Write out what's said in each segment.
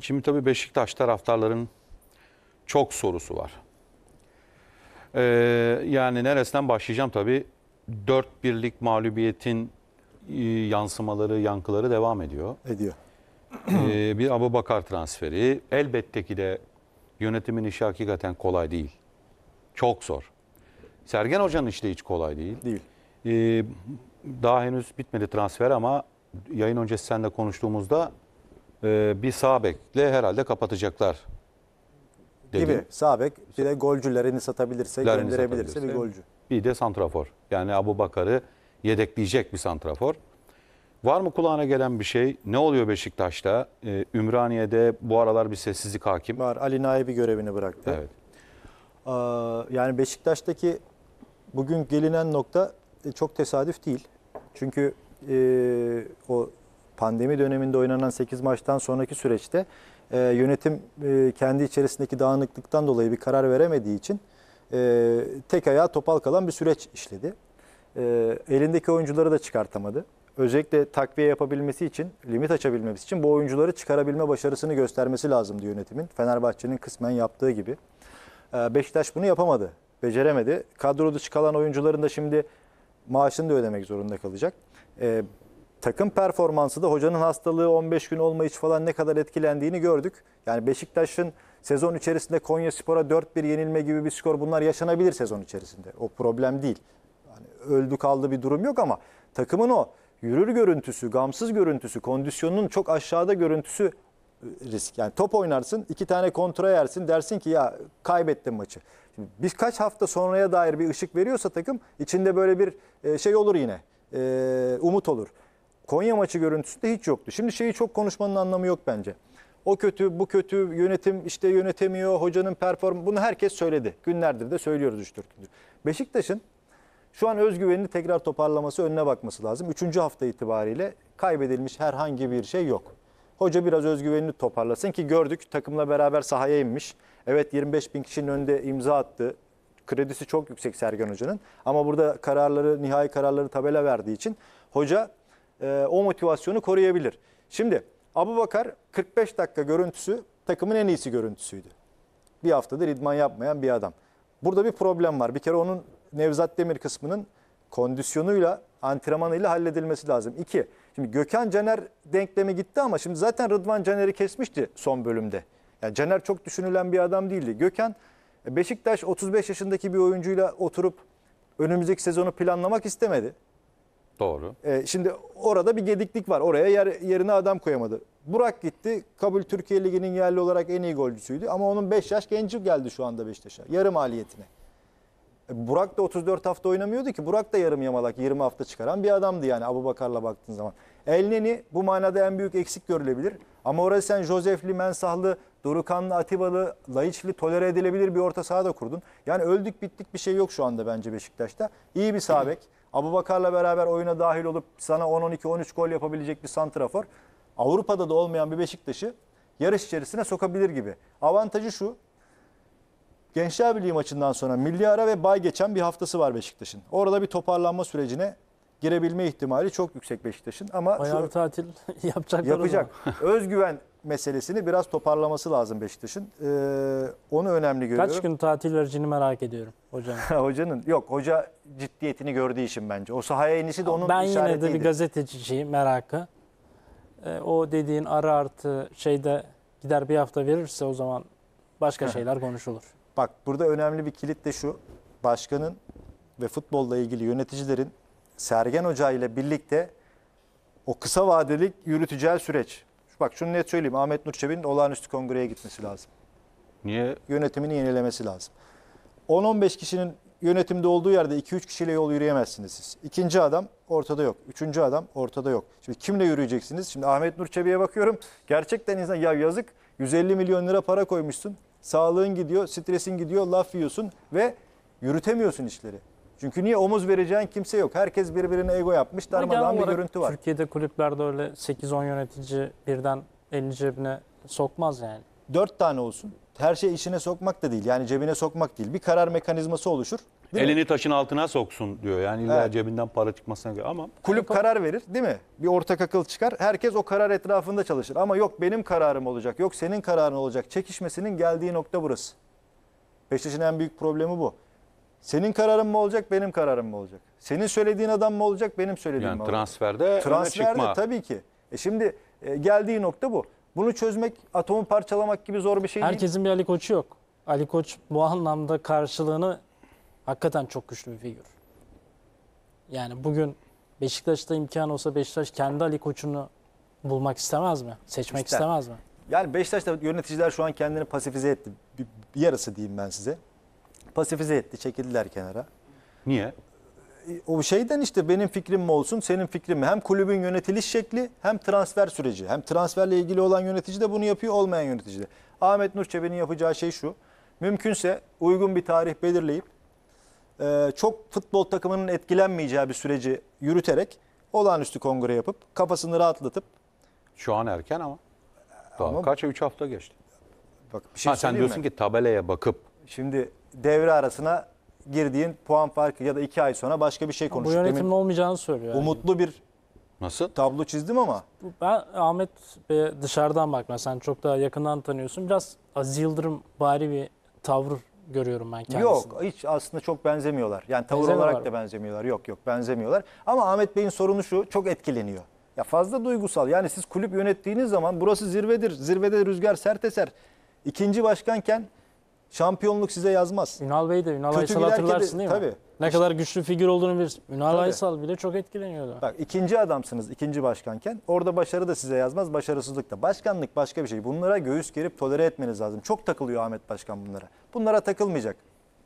Şimdi tabii Beşiktaş taraftarların çok sorusu var. Ee, yani neresinden başlayacağım tabii. dört birlik mağlubiyetin e, yansımaları, yankıları devam ediyor. Ediyor. Ee, bir Abubakar transferi. Elbette ki de yönetimin işi hakikaten kolay değil. Çok zor. Sergen Hoca'nın işi de hiç kolay değil. Değil. Ee, daha henüz bitmedi transfer ama yayın öncesi seninle konuştuğumuzda e, bir sağ bekle herhalde kapatacaklar. Dedi. Gibi sağ bek bir de golcülerini satabilirse Lerini gönderebilirse bir golcü. Bir de santrafor. Yani Abu Bakar'ı yedekleyecek bir santrafor. Var mı kulağına gelen bir şey? Ne oluyor Beşiktaş'ta? Ee, Ümraniye'de bu aralar bir sessizlik hakim. Var. Ali Naibi görevini bıraktı. Evet. Ee, yani Beşiktaş'taki bugün gelinen nokta e, çok tesadüf değil. Çünkü e, o pandemi döneminde oynanan 8 maçtan sonraki süreçte e, yönetim e, kendi içerisindeki dağınıklıktan dolayı bir karar veremediği için e, tek ayağa topal kalan bir süreç işledi. E, elindeki oyuncuları da çıkartamadı. Özellikle takviye yapabilmesi için, limit açabilmesi için bu oyuncuları çıkarabilme başarısını göstermesi lazımdı yönetimin. Fenerbahçe'nin kısmen yaptığı gibi. E, Beşiktaş bunu yapamadı, beceremedi. Kadro dışı kalan oyuncuların da şimdi maaşını da ödemek zorunda kalacak. E, takım performansı da hocanın hastalığı 15 gün olmayış falan ne kadar etkilendiğini gördük. Yani Beşiktaş'ın sezon içerisinde Konya Spor'a 4-1 yenilme gibi bir skor bunlar yaşanabilir sezon içerisinde. O problem değil. Yani öldü kaldı bir durum yok ama takımın o yürür görüntüsü, gamsız görüntüsü, kondisyonunun çok aşağıda görüntüsü e, risk. Yani top oynarsın, iki tane kontra yersin dersin ki ya kaybettim maçı. Şimdi birkaç hafta sonraya dair bir ışık veriyorsa takım içinde böyle bir e, şey olur yine. E, umut olur. Konya maçı görüntüsü de hiç yoktu. Şimdi şeyi çok konuşmanın anlamı yok bence. O kötü, bu kötü, yönetim işte yönetemiyor, hocanın perform, bunu herkes söyledi. Günlerdir de söylüyoruz 3 gündür. Beşiktaş'ın şu an özgüvenini tekrar toparlaması, önüne bakması lazım. Üçüncü hafta itibariyle kaybedilmiş herhangi bir şey yok. Hoca biraz özgüvenini toparlasın ki gördük takımla beraber sahaya inmiş. Evet 25 bin kişinin önünde imza attı. Kredisi çok yüksek Sergen Hoca'nın. Ama burada kararları, nihai kararları tabela verdiği için hoca e, o motivasyonu koruyabilir. Şimdi Abu Bakar 45 dakika görüntüsü takımın en iyisi görüntüsüydü. Bir haftadır idman yapmayan bir adam. Burada bir problem var. Bir kere onun Nevzat Demir kısmının kondisyonuyla, antrenmanıyla halledilmesi lazım. İki, şimdi Gökhan Caner denklemi gitti ama şimdi zaten Rıdvan Caner'i kesmişti son bölümde. Yani Caner çok düşünülen bir adam değildi. Gökhan e, Beşiktaş 35 yaşındaki bir oyuncuyla oturup önümüzdeki sezonu planlamak istemedi. Doğru. E, şimdi orada bir gediklik var. Oraya yer, yerine adam koyamadı. Burak gitti. Kabul Türkiye Ligi'nin yerli olarak en iyi golcüsüydü. Ama onun 5 yaş genci geldi şu anda Beşiktaş'a. Yarım maliyetine. E, Burak da 34 hafta oynamıyordu ki. Burak da yarım yamalak 20 hafta çıkaran bir adamdı yani Abu Bakar'la baktığın zaman. Elneni bu manada en büyük eksik görülebilir. Ama orada sen Josef'li, Mensah'lı, Dorukanlı, Atibalı, Laiçli tolere edilebilir bir orta saha da kurdun. Yani öldük bittik bir şey yok şu anda bence Beşiktaş'ta. İyi bir sağ bek. Abu Bakar'la beraber oyuna dahil olup sana 10-12-13 gol yapabilecek bir santrafor. Avrupa'da da olmayan bir Beşiktaş'ı yarış içerisine sokabilir gibi. Avantajı şu. Gençler Birliği maçından sonra milli ara ve bay geçen bir haftası var Beşiktaş'ın. Orada bir toparlanma sürecine girebilme ihtimali çok yüksek Beşiktaş'ın ama Bayağı şu, tatil yapacaklar yapacak. Özgüven meselesini biraz toparlaması lazım Beşiktaş'ın. Ee, onu önemli görüyorum. Kaç gün tatil vereceğini merak ediyorum hocanın. Hocanın yok hoca ciddiyetini gördüğü için bence. O sahaya inişi de onun ben işaretiydi. Ben yine de bir gazeteci merakı. Ee, o dediğin ara artı şeyde gider bir hafta verirse o zaman başka şeyler konuşulur. Bak burada önemli bir kilit de şu. Başkanın ve futbolla ilgili yöneticilerin Sergen Hoca ile birlikte o kısa vadeli yürütücel süreç. Bak şunu net söyleyeyim. Ahmet Nur Çebi'nin olağanüstü kongreye gitmesi lazım. Niye? Yönetimini yenilemesi lazım. 10-15 kişinin yönetimde olduğu yerde 2-3 kişiyle yol yürüyemezsiniz siz. İkinci adam ortada yok. Üçüncü adam ortada yok. Şimdi kimle yürüyeceksiniz? Şimdi Ahmet Nur Çebi'ye bakıyorum. Gerçekten insan ya yazık 150 milyon lira para koymuşsun. Sağlığın gidiyor, stresin gidiyor, laf yiyorsun ve yürütemiyorsun işleri. Çünkü niye omuz vereceğin kimse yok. Herkes birbirine ego yapmış. Darmadağın bir görüntü var. Türkiye'de kulüplerde öyle 8-10 yönetici birden elini cebine sokmaz yani. 4 tane olsun. Her şey içine sokmak da değil. Yani cebine sokmak değil. Bir karar mekanizması oluşur. Elini mi? taşın altına soksun diyor. Yani illa evet. cebinden para çıkmasına göre ama. Kulüp karar verir değil mi? Bir ortak akıl çıkar. Herkes o karar etrafında çalışır. Ama yok benim kararım olacak. Yok senin kararın olacak. Çekişmesinin geldiği nokta burası. Beşiktaş'ın en büyük problemi bu. Senin kararın mı olacak, benim kararım mı olacak? Senin söylediğin adam mı olacak, benim söylediğim yani mi olacak? transferde Transferde çıkma. tabii ki. E şimdi e, geldiği nokta bu. Bunu çözmek, atomu parçalamak gibi zor bir şey değil. Herkesin bir Ali Koç'u yok. Ali Koç bu anlamda karşılığını hakikaten çok güçlü bir figür. Yani bugün Beşiktaş'ta imkan olsa Beşiktaş kendi Ali Koç'unu bulmak istemez mi? Seçmek İster. istemez mi? Yani Beşiktaş'ta yöneticiler şu an kendini pasifize etti. Bir, bir yarısı diyeyim ben size pasifize etti, çekildiler kenara. Niye? E, o şeyden işte benim fikrim mi olsun, senin fikrin mi? Hem kulübün yönetiliş şekli hem transfer süreci. Hem transferle ilgili olan yönetici de bunu yapıyor, olmayan yönetici de. Ahmet Nur Çebi'nin yapacağı şey şu. Mümkünse uygun bir tarih belirleyip e, çok futbol takımının etkilenmeyeceği bir süreci yürüterek olağanüstü kongre yapıp kafasını rahatlatıp şu an erken ama daha ama, kaç 3 hafta geçti. Bak bir şey ha, sen diyorsun ben. ki tabelaya bakıp şimdi devre arasına girdiğin puan farkı ya da iki ay sonra başka bir şey Bu konuştuk. yönetimin Demin olmayacağını söylüyor. yani. umutlu bir Nasıl? tablo çizdim ama Ben Ahmet Bey'e dışarıdan bakma. Sen çok daha yakından tanıyorsun. Biraz Aziz Yıldırım bari bir tavır görüyorum ben kendisinde. Yok hiç aslında çok benzemiyorlar. Yani tavır Benzemiyorlar olarak da benzemiyorlar. Yok yok benzemiyorlar. Ama Ahmet Bey'in sorunu şu çok etkileniyor. Ya fazla duygusal. Yani siz kulüp yönettiğiniz zaman burası zirvedir. Zirvede rüzgar sert eser. İkinci başkanken şampiyonluk size yazmaz. Ünal Bey de Ünal Kötü Aysal giderken de- hatırlarsın değil mi? Ne kadar güçlü figür olduğunu bilirsin. Ünal Tabii. Aysal bile çok etkileniyordu. Bak ikinci adamsınız ikinci başkanken orada başarı da size yazmaz başarısızlık da. Başkanlık başka bir şey. Bunlara göğüs gerip tolere etmeniz lazım. Çok takılıyor Ahmet Başkan bunlara. Bunlara takılmayacak.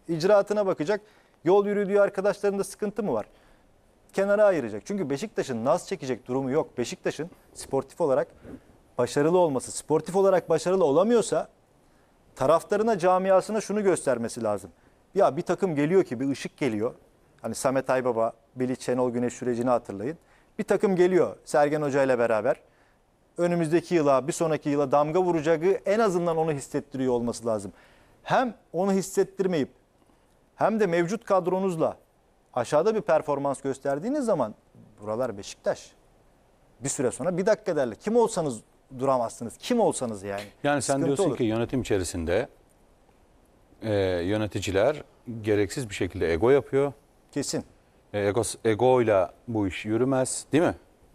İcraatına bakacak. Yol yürüdüğü arkadaşlarında sıkıntı mı var? Kenara ayıracak. Çünkü Beşiktaş'ın naz çekecek durumu yok. Beşiktaş'ın sportif olarak başarılı olması, sportif olarak başarılı olamıyorsa taraftarına, camiasına şunu göstermesi lazım. Ya bir takım geliyor ki bir ışık geliyor. Hani Samet Aybaba, Billy Çenol Güneş sürecini hatırlayın. Bir takım geliyor Sergen Hoca ile beraber. Önümüzdeki yıla, bir sonraki yıla damga vuracağı en azından onu hissettiriyor olması lazım. Hem onu hissettirmeyip hem de mevcut kadronuzla aşağıda bir performans gösterdiğiniz zaman buralar Beşiktaş. Bir süre sonra bir dakika derler. Kim olsanız duramazsınız. Kim olsanız yani. Yani sen Sıkıntı diyorsun olur. ki yönetim içerisinde e, yöneticiler gereksiz bir şekilde ego yapıyor. Kesin. E, ego, egoyla bu iş yürümez değil mi?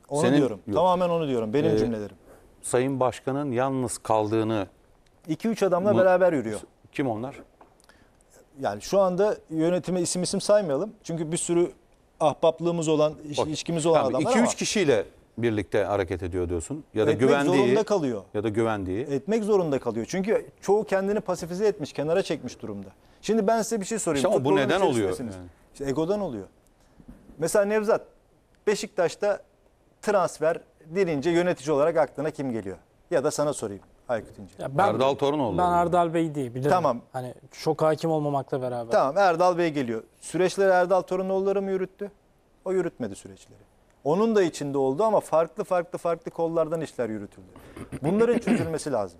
Onu Senin, diyorum. Yok. Tamamen onu diyorum. Benim e, cümlelerim. Sayın Başkan'ın yalnız kaldığını... 2-3 adamla mı, beraber yürüyor. Kim onlar? Yani şu anda yönetime isim isim saymayalım. Çünkü bir sürü ahbaplığımız olan, ilişkimiz olan yani adamlar 2-3 kişiyle birlikte hareket ediyor diyorsun ya da Etmek güvendiği zorunda kalıyor. ya da güvendiği. Etmek zorunda kalıyor. Çünkü çoğu kendini pasifize etmiş, kenara çekmiş durumda. Şimdi ben size bir şey sorayım. İşte bu neden oluyor yani? İşte egodan oluyor. Mesela Nevzat Beşiktaş'ta transfer denince yönetici olarak aklına kim geliyor? Ya da sana sorayım Aykut İnce. Ya ben, Erdal Torunoğlu. Ben Erdal Bey değil bilirim. Tamam. Hani çok hakim olmamakla beraber. Tamam Erdal Bey geliyor. Süreçleri Erdal Torunoğulları mı yürüttü? O yürütmedi süreçleri. Onun da içinde oldu ama farklı farklı farklı kollardan işler yürütüldü. Bunların çözülmesi lazım.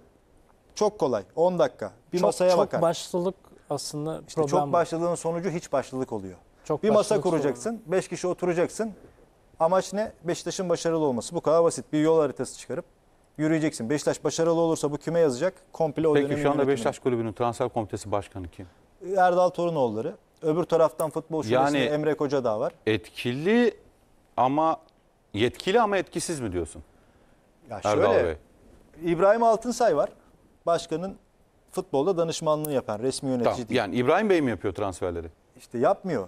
Çok kolay. 10 dakika. Bir çok, masaya çok bakar. Çok başlılık aslında İşte problem. Çok başlılığın var. sonucu hiç başlılık oluyor. Çok bir masa kuracaksın. 5 kişi oturacaksın. Amaç ne? Beşiktaş'ın başarılı olması. Bu kadar basit. Bir yol haritası çıkarıp yürüyeceksin. Beşiktaş başarılı olursa bu küme yazacak. Komple o Peki şu anda Beşiktaş Kulübü'nün transfer komitesi başkanı kim? Erdal Torunoğulları. Öbür taraftan futbol şubesinde yani, Emre Koca da var. Etkili ama yetkili ama etkisiz mi diyorsun? Ya şöyle, Erdal Bey. İbrahim Altınsay var. Başkanın futbolda danışmanlığı yapan resmi yönetici tamam. değil. Yani İbrahim Bey mi yapıyor transferleri? İşte yapmıyor.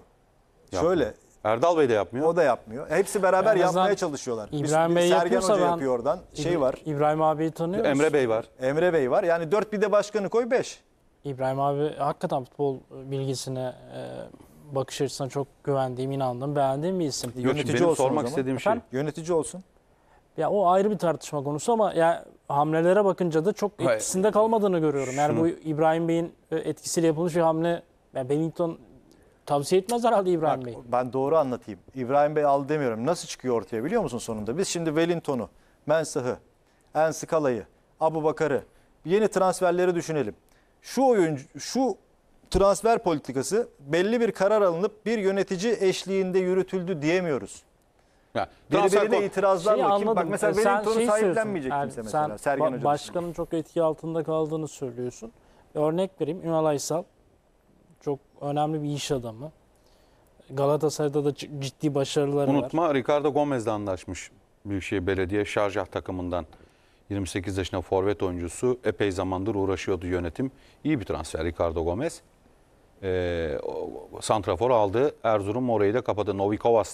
yapmıyor. Şöyle Erdal Bey de yapmıyor. O da yapmıyor. Hepsi beraber yani yapmaya çalışıyorlar. İbrahim Biz, Bey Sergen Hoca ben, yapıyor oradan. Şey var. İbrahim abiyi tanıyor. Emre Bey var. Emre Bey var. Yani dört bir de başkanı koy beş. İbrahim abi hakikaten futbol bilgisine e, bakış açısına çok güvendiğim, inandığım, beğendiğim bir isim. Yönetici olsun sormak istediğim şey. Yönetici olsun. Ya o ayrı bir tartışma konusu ama ya hamlelere bakınca da çok Hayır. etkisinde kalmadığını görüyorum. Yani Şunu- bu İbrahim Bey'in e, etkisiyle yapılmış bir hamle. Yani Bennington tavsiye etmez herhalde İbrahim Bey. Ben doğru anlatayım. İbrahim Bey al demiyorum. Nasıl çıkıyor ortaya biliyor musun sonunda? Biz şimdi Wellington'u, Mensah'ı, Enskalayı, Abu Bakar'ı, yeni transferleri düşünelim. Şu oyuncu, şu transfer politikası belli bir karar alınıp bir yönetici eşliğinde yürütüldü diyemiyoruz. Yani, Birbirine itirazlar var. Kim, bak mesela e, sen Wellington'u sahiplenmeyecek yani, kimse mesela. Sen Sergen ba başkanın çok etki altında kaldığını söylüyorsun. Örnek vereyim Ünal Aysal çok önemli bir iş adamı. Galatasaray'da da ciddi başarılar Unutma, var. Unutma Ricardo Gomez'le anlaşmış Büyükşehir Belediye Şarjah takımından. 28 yaşında forvet oyuncusu epey zamandır uğraşıyordu yönetim. İyi bir transfer Ricardo Gomez e, santrafor aldı. Erzurum orayı da kapadı. Novikovas